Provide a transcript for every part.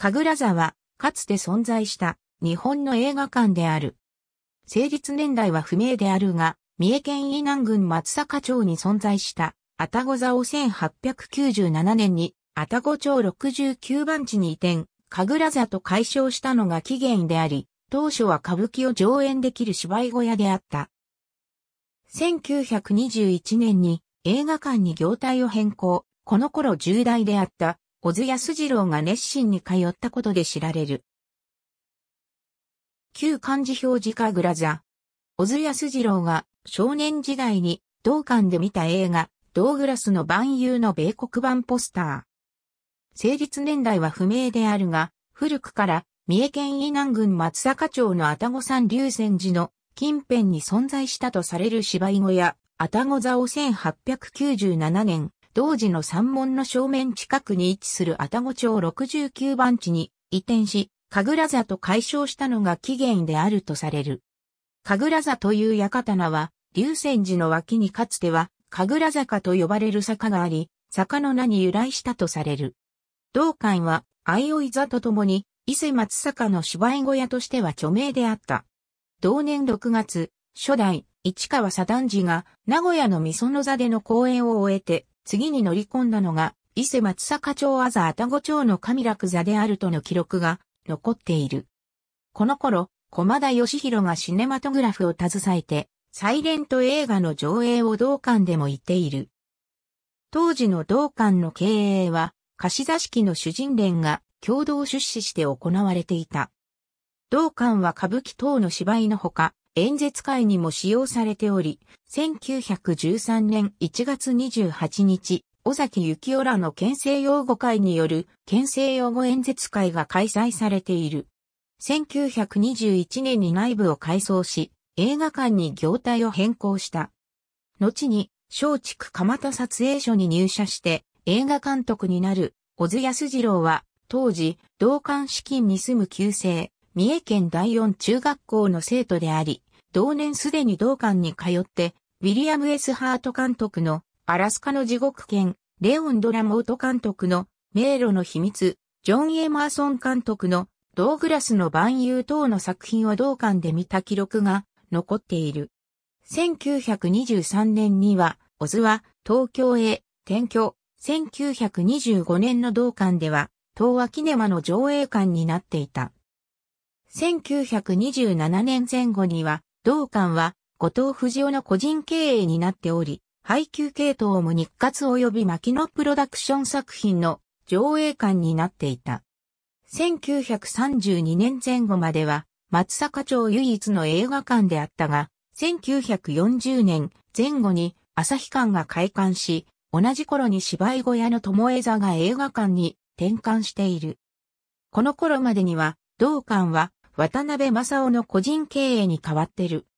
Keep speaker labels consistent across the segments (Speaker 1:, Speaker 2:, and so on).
Speaker 1: 神楽座は、かつて存在した日本の映画館である。成立年代は不明であるが、三重県伊南郡松阪町に存在した、たご座を1897年に、たご町69番地に移転、神楽座と解消したのが起源であり、当初は歌舞伎を上演できる芝居小屋であった。1921年に映画館に業態を変更、この頃重大であった小津安二郎が熱心に通ったことで知られる。旧漢字表示グラ座。小津安二郎が少年時代に同館で見た映画、ドーグラスの万有の米国版ポスター。成立年代は不明であるが、古くから三重県伊南郡松坂町の愛宕山龍泉寺の近辺に存在したとされる芝居小屋、愛宕座を1897年、同時の山門の正面近くに位置する愛宕町69番地に移転し、神楽座と解消したのが起源であるとされる。神楽座という館名は、龍泉寺の脇にかつては、神楽坂と呼ばれる坂があり、坂の名に由来したとされる。道館は、相生座とともに、伊勢松坂の芝居小屋としては著名であった。同年6月、初代、市川左段寺が、名古屋の御園座での公演を終えて、次に乗り込んだのが、伊勢松坂町あざ愛宕町の神楽座であるとの記録が残っている。この頃、駒田義弘がシネマトグラフを携えて、サイレント映画の上映を同館でも言っている。当時の同館の経営は、貸し座敷の主人連が共同出資して行われていた。同館は歌舞伎等の芝居のほか、演説会にも使用されており、1913年1月28日、尾崎幸夫らの県政用語会による県政用語演説会が開催されている。1921年に内部を改装し、映画館に業態を変更した。後に、松竹蒲田撮影所に入社して映画監督になる小津安二郎は、当時、同館資金に住む旧姓、三重県第四中学校の生徒であり、同年すでに同館に通って、ウィリアム・エスハート監督のアラスカの地獄犬、レオン・ドラモート監督の迷路の秘密、ジョン・エマーソン監督のドーグラスの万有等の作品を同館で見た記録が残っている。1923年には、オズは東京へ転居。1925年の同館では、東和キネマの上映館になっていた。1927年前後には、同館は、後藤藤夫の個人経営になっており、配給系統も日活及び牧野プロダクション作品の上映館になっていた。1932年前後までは、松坂町唯一の映画館であったが、1940年前後に朝日館が開館し、同じ頃に芝居小屋の友枝座が映画館に転換している。この頃までには、同館は渡辺正夫の個人経営に変わってる。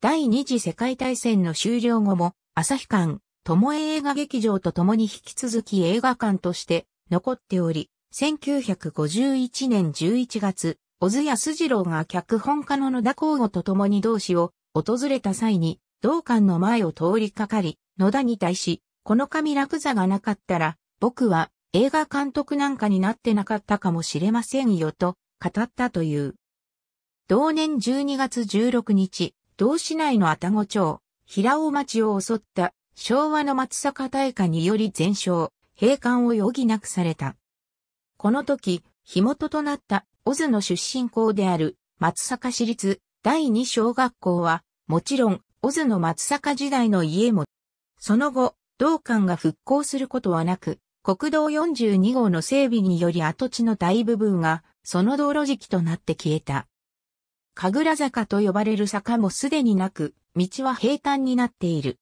Speaker 1: 第二次世界大戦の終了後も、朝日館、友映映画劇場と共に引き続き映画館として残っており、1951年11月、小津安二郎が脚本家の野田光吾と共に同志を訪れた際に、同館の前を通りかかり、野田に対し、この神落座がなかったら、僕は映画監督なんかになってなかったかもしれませんよと語ったという。同年12月16日、同市内の愛宕町、平尾町を襲った昭和の松坂大火により全焼、閉館を余儀なくされた。この時、火元となった小津の出身校である松坂市立第二小学校は、もちろん小津の松坂時代の家も、その後、同館が復興することはなく、国道42号の整備により跡地の大部分が、その道路敷となって消えた。神楽坂と呼ばれる坂もすでになく、道は平坦になっている。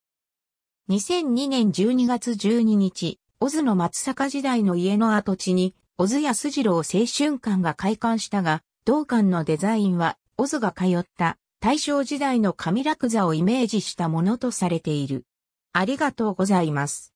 Speaker 1: 2002年12月12日、小津の松坂時代の家の跡地に、小津安二郎青春館が開館したが、同館のデザインは、小津が通った大正時代の上楽座をイメージしたものとされている。ありがとうございます。